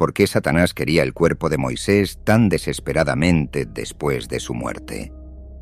por qué Satanás quería el cuerpo de Moisés tan desesperadamente después de su muerte.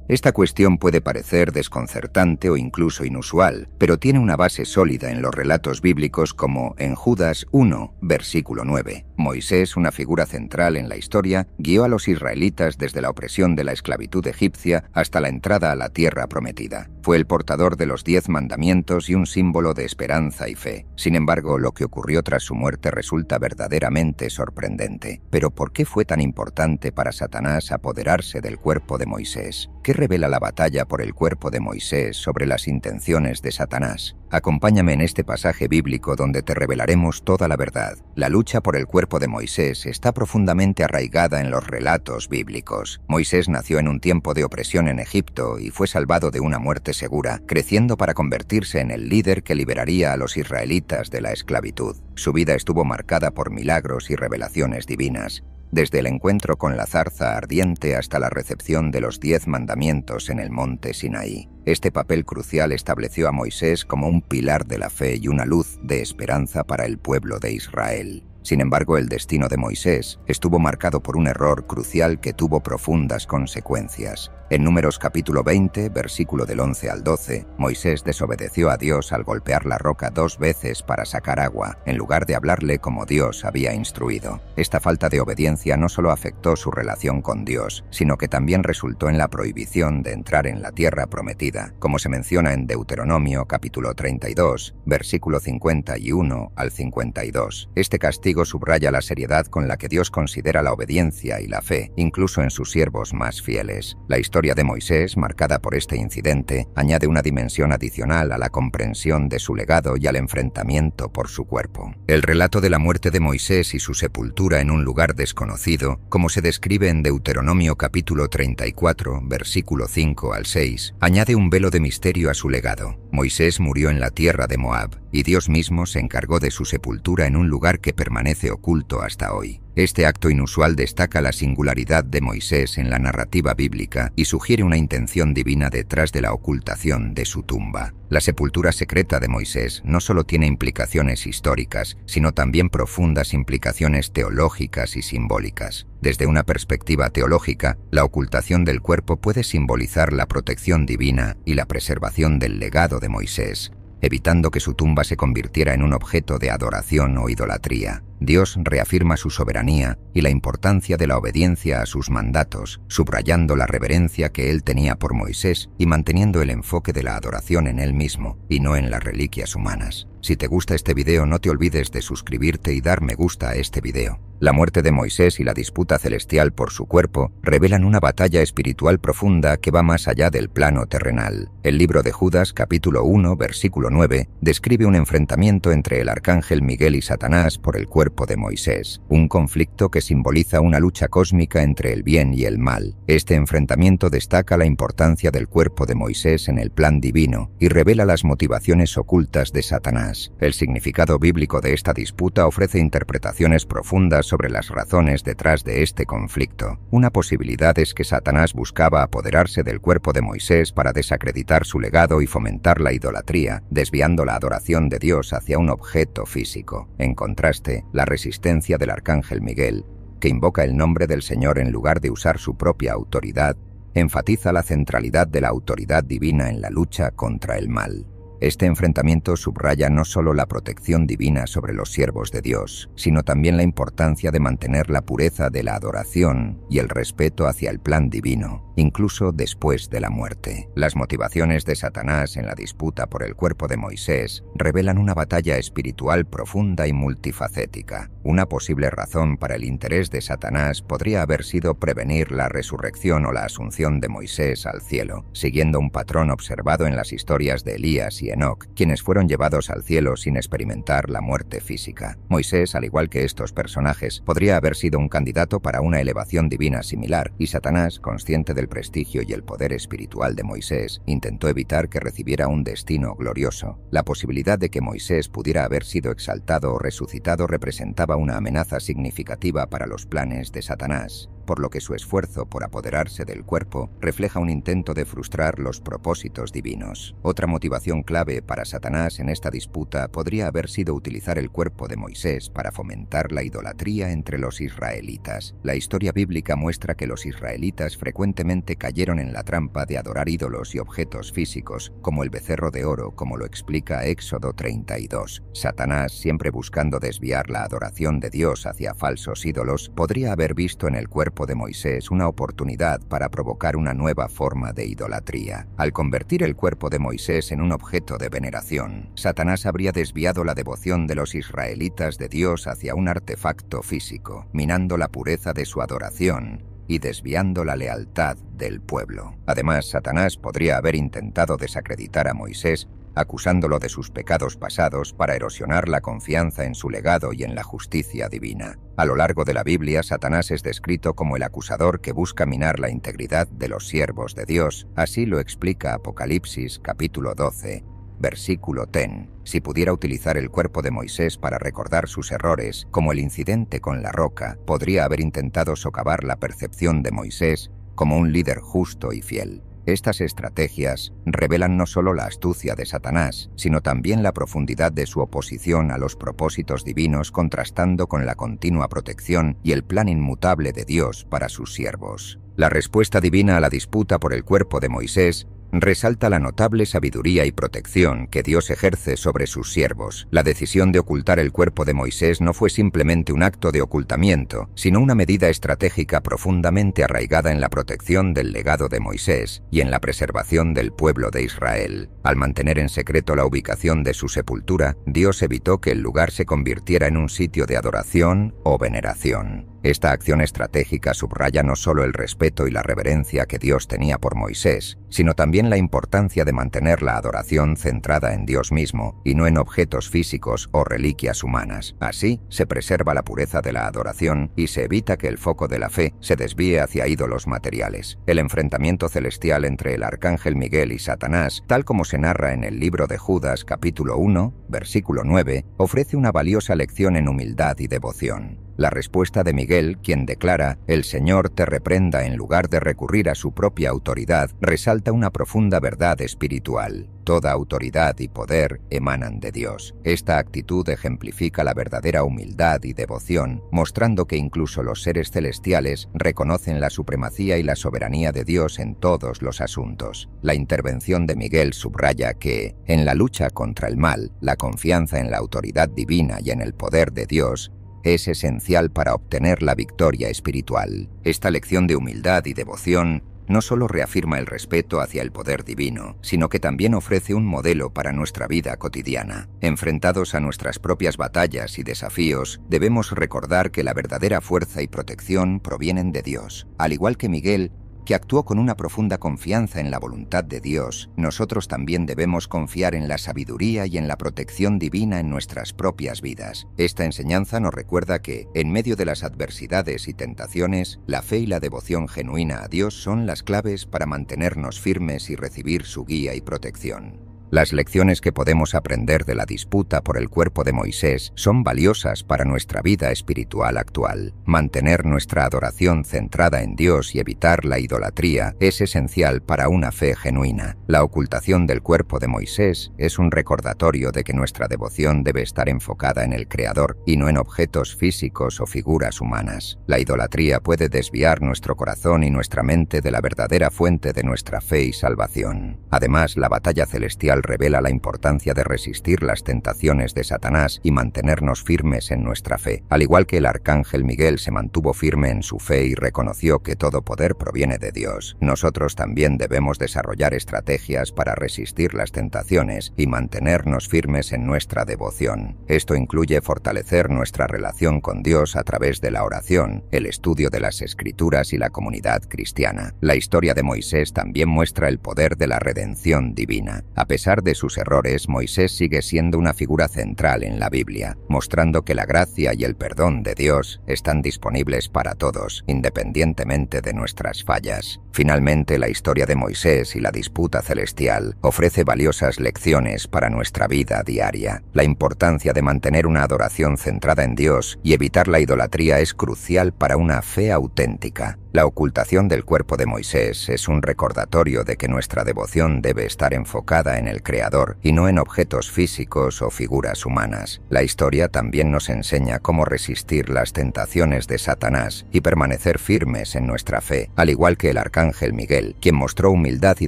Esta cuestión puede parecer desconcertante o incluso inusual, pero tiene una base sólida en los relatos bíblicos como en Judas 1, versículo 9. Moisés, una figura central en la historia, guió a los israelitas desde la opresión de la esclavitud egipcia hasta la entrada a la tierra prometida. Fue el portador de los diez mandamientos y un símbolo de esperanza y fe. Sin embargo, lo que ocurrió tras su muerte resulta verdaderamente sorprendente. Pero ¿por qué fue tan importante para Satanás apoderarse del cuerpo de Moisés? revela la batalla por el cuerpo de Moisés sobre las intenciones de Satanás. Acompáñame en este pasaje bíblico donde te revelaremos toda la verdad. La lucha por el cuerpo de Moisés está profundamente arraigada en los relatos bíblicos. Moisés nació en un tiempo de opresión en Egipto y fue salvado de una muerte segura, creciendo para convertirse en el líder que liberaría a los israelitas de la esclavitud. Su vida estuvo marcada por milagros y revelaciones divinas desde el encuentro con la zarza ardiente hasta la recepción de los diez mandamientos en el monte Sinaí. Este papel crucial estableció a Moisés como un pilar de la fe y una luz de esperanza para el pueblo de Israel. Sin embargo, el destino de Moisés estuvo marcado por un error crucial que tuvo profundas consecuencias. En Números capítulo 20, versículo del 11 al 12, Moisés desobedeció a Dios al golpear la roca dos veces para sacar agua, en lugar de hablarle como Dios había instruido. Esta falta de obediencia no solo afectó su relación con Dios, sino que también resultó en la prohibición de entrar en la tierra prometida, como se menciona en Deuteronomio capítulo 32, versículo 51 al 52. Este castigo subraya la seriedad con la que Dios considera la obediencia y la fe, incluso en sus siervos más fieles. La historia historia de Moisés, marcada por este incidente, añade una dimensión adicional a la comprensión de su legado y al enfrentamiento por su cuerpo. El relato de la muerte de Moisés y su sepultura en un lugar desconocido, como se describe en Deuteronomio capítulo 34, versículo 5 al 6, añade un velo de misterio a su legado. Moisés murió en la tierra de Moab, y Dios mismo se encargó de su sepultura en un lugar que permanece oculto hasta hoy. Este acto inusual destaca la singularidad de Moisés en la narrativa bíblica y sugiere una intención divina detrás de la ocultación de su tumba. La sepultura secreta de Moisés no solo tiene implicaciones históricas, sino también profundas implicaciones teológicas y simbólicas. Desde una perspectiva teológica, la ocultación del cuerpo puede simbolizar la protección divina y la preservación del legado de Moisés, evitando que su tumba se convirtiera en un objeto de adoración o idolatría. Dios reafirma su soberanía y la importancia de la obediencia a sus mandatos, subrayando la reverencia que él tenía por Moisés y manteniendo el enfoque de la adoración en él mismo y no en las reliquias humanas. Si te gusta este video no te olvides de suscribirte y dar me gusta a este video. La muerte de Moisés y la disputa celestial por su cuerpo revelan una batalla espiritual profunda que va más allá del plano terrenal. El libro de Judas, capítulo 1, versículo 9, describe un enfrentamiento entre el arcángel Miguel y Satanás por el cuerpo de Moisés, un conflicto que simboliza una lucha cósmica entre el bien y el mal. Este enfrentamiento destaca la importancia del cuerpo de Moisés en el plan divino y revela las motivaciones ocultas de Satanás. El significado bíblico de esta disputa ofrece interpretaciones profundas sobre las razones detrás de este conflicto. Una posibilidad es que Satanás buscaba apoderarse del cuerpo de Moisés para desacreditar su legado y fomentar la idolatría, desviando la adoración de Dios hacia un objeto físico. En contraste, la resistencia del arcángel Miguel, que invoca el nombre del Señor en lugar de usar su propia autoridad, enfatiza la centralidad de la autoridad divina en la lucha contra el mal. Este enfrentamiento subraya no solo la protección divina sobre los siervos de Dios, sino también la importancia de mantener la pureza de la adoración y el respeto hacia el plan divino, incluso después de la muerte. Las motivaciones de Satanás en la disputa por el cuerpo de Moisés revelan una batalla espiritual profunda y multifacética. Una posible razón para el interés de Satanás podría haber sido prevenir la resurrección o la asunción de Moisés al cielo, siguiendo un patrón observado en las historias de Elías y Enoch, quienes fueron llevados al cielo sin experimentar la muerte física. Moisés, al igual que estos personajes, podría haber sido un candidato para una elevación divina similar, y Satanás, consciente del prestigio y el poder espiritual de Moisés, intentó evitar que recibiera un destino glorioso. La posibilidad de que Moisés pudiera haber sido exaltado o resucitado representaba una amenaza significativa para los planes de Satanás por lo que su esfuerzo por apoderarse del cuerpo refleja un intento de frustrar los propósitos divinos. Otra motivación clave para Satanás en esta disputa podría haber sido utilizar el cuerpo de Moisés para fomentar la idolatría entre los israelitas. La historia bíblica muestra que los israelitas frecuentemente cayeron en la trampa de adorar ídolos y objetos físicos, como el becerro de oro, como lo explica Éxodo 32. Satanás, siempre buscando desviar la adoración de Dios hacia falsos ídolos, podría haber visto en el cuerpo de Moisés una oportunidad para provocar una nueva forma de idolatría. Al convertir el cuerpo de Moisés en un objeto de veneración, Satanás habría desviado la devoción de los israelitas de Dios hacia un artefacto físico, minando la pureza de su adoración y desviando la lealtad del pueblo. Además, Satanás podría haber intentado desacreditar a Moisés acusándolo de sus pecados pasados para erosionar la confianza en su legado y en la justicia divina. A lo largo de la Biblia, Satanás es descrito como el acusador que busca minar la integridad de los siervos de Dios, así lo explica Apocalipsis capítulo 12, versículo 10. Si pudiera utilizar el cuerpo de Moisés para recordar sus errores, como el incidente con la roca, podría haber intentado socavar la percepción de Moisés como un líder justo y fiel. Estas estrategias revelan no solo la astucia de Satanás, sino también la profundidad de su oposición a los propósitos divinos contrastando con la continua protección y el plan inmutable de Dios para sus siervos. La respuesta divina a la disputa por el cuerpo de Moisés resalta la notable sabiduría y protección que Dios ejerce sobre sus siervos. La decisión de ocultar el cuerpo de Moisés no fue simplemente un acto de ocultamiento, sino una medida estratégica profundamente arraigada en la protección del legado de Moisés y en la preservación del pueblo de Israel. Al mantener en secreto la ubicación de su sepultura, Dios evitó que el lugar se convirtiera en un sitio de adoración o veneración. Esta acción estratégica subraya no solo el respeto y la reverencia que Dios tenía por Moisés, sino también la importancia de mantener la adoración centrada en Dios mismo y no en objetos físicos o reliquias humanas. Así, se preserva la pureza de la adoración y se evita que el foco de la fe se desvíe hacia ídolos materiales. El enfrentamiento celestial entre el arcángel Miguel y Satanás, tal como se narra en el libro de Judas capítulo 1, versículo 9, ofrece una valiosa lección en humildad y devoción. La respuesta de Miguel, quien declara, El Señor te reprenda en lugar de recurrir a su propia autoridad, resalta una profunda verdad espiritual. Toda autoridad y poder emanan de Dios. Esta actitud ejemplifica la verdadera humildad y devoción, mostrando que incluso los seres celestiales reconocen la supremacía y la soberanía de Dios en todos los asuntos. La intervención de Miguel subraya que, en la lucha contra el mal, la confianza en la autoridad divina y en el poder de Dios es esencial para obtener la victoria espiritual. Esta lección de humildad y devoción no solo reafirma el respeto hacia el poder divino, sino que también ofrece un modelo para nuestra vida cotidiana. Enfrentados a nuestras propias batallas y desafíos, debemos recordar que la verdadera fuerza y protección provienen de Dios. Al igual que Miguel, que actuó con una profunda confianza en la voluntad de Dios, nosotros también debemos confiar en la sabiduría y en la protección divina en nuestras propias vidas. Esta enseñanza nos recuerda que, en medio de las adversidades y tentaciones, la fe y la devoción genuina a Dios son las claves para mantenernos firmes y recibir su guía y protección. Las lecciones que podemos aprender de la disputa por el cuerpo de Moisés son valiosas para nuestra vida espiritual actual. Mantener nuestra adoración centrada en Dios y evitar la idolatría es esencial para una fe genuina. La ocultación del cuerpo de Moisés es un recordatorio de que nuestra devoción debe estar enfocada en el Creador y no en objetos físicos o figuras humanas. La idolatría puede desviar nuestro corazón y nuestra mente de la verdadera fuente de nuestra fe y salvación. Además, la batalla celestial revela la importancia de resistir las tentaciones de Satanás y mantenernos firmes en nuestra fe, al igual que el arcángel Miguel se mantuvo firme en su fe y reconoció que todo poder proviene de Dios. Nosotros también debemos desarrollar estrategias para resistir las tentaciones y mantenernos firmes en nuestra devoción. Esto incluye fortalecer nuestra relación con Dios a través de la oración, el estudio de las escrituras y la comunidad cristiana. La historia de Moisés también muestra el poder de la redención divina. A pesar de sus errores, Moisés sigue siendo una figura central en la Biblia, mostrando que la gracia y el perdón de Dios están disponibles para todos, independientemente de nuestras fallas. Finalmente, la historia de Moisés y la disputa celestial ofrece valiosas lecciones para nuestra vida diaria. La importancia de mantener una adoración centrada en Dios y evitar la idolatría es crucial para una fe auténtica. La ocultación del cuerpo de Moisés es un recordatorio de que nuestra devoción debe estar enfocada en el creador y no en objetos físicos o figuras humanas. La historia también nos enseña cómo resistir las tentaciones de Satanás y permanecer firmes en nuestra fe, al igual que el arcángel Miguel, quien mostró humildad y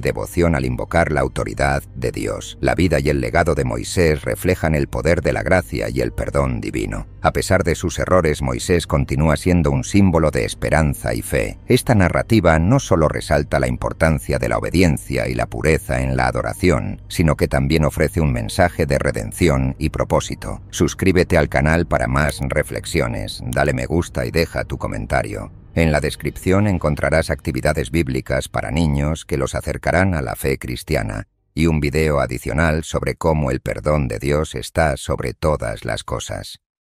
devoción al invocar la autoridad de Dios. La vida y el legado de Moisés reflejan el poder de la gracia y el perdón divino. A pesar de sus errores, Moisés continúa siendo un símbolo de esperanza y fe. Esta narrativa no solo resalta la importancia de la obediencia y la pureza en la adoración, sino que también ofrece un mensaje de redención y propósito. Suscríbete al canal para más reflexiones, dale me gusta y deja tu comentario. En la descripción encontrarás actividades bíblicas para niños que los acercarán a la fe cristiana y un video adicional sobre cómo el perdón de Dios está sobre todas las cosas.